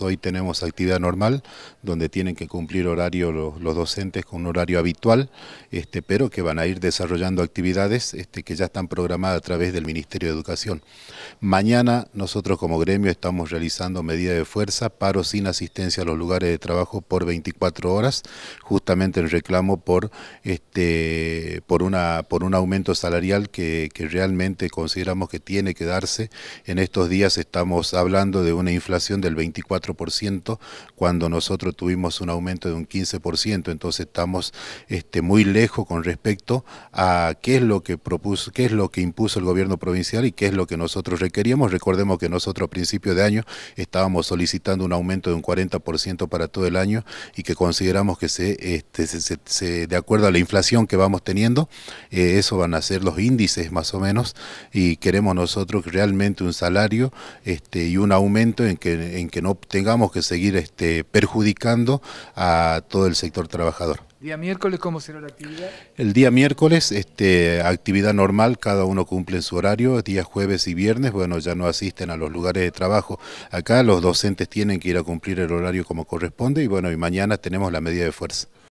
Hoy tenemos actividad normal, donde tienen que cumplir horario los, docentes con un horario habitual, este, pero que van a ir desarrollando actividades este, que ya están programadas a través del Ministerio de Educación. Mañana nosotros como gremio estamos realizando medida de fuerza, paro sin asistencia a los lugares de trabajo por 24 horas, justamente en reclamo por, este, por, una, por un aumento salarial que, que realmente consideramos que tiene que darse. En estos días estamos hablando de una inflación del 24%, cuando nosotros tuvimos un aumento de un 15%, entonces estamos este, muy lejos con respecto a qué es lo que propuso, qué es lo que impuso el gobierno provincial y qué es lo que nosotros requeríamos. Recordemos que nosotros a principio de año estábamos solicitando un aumento de un 40% para todo el año y que consideramos que se, este, de acuerdo a la inflación que vamos teniendo, eh, eso van a ser los índices más o menos y queremos nosotros realmente un salario este, y un aumento en que, en que no tengamos que seguir este, perjudicando a todo el sector trabajador. ¿Día miércoles cómo será la actividad? El día miércoles, este, actividad normal, cada uno cumple su horario, días jueves y viernes, bueno, ya no asisten a los lugares de trabajo. Acá los docentes tienen que ir a cumplir el horario como corresponde y bueno, y mañana tenemos la medida de fuerza.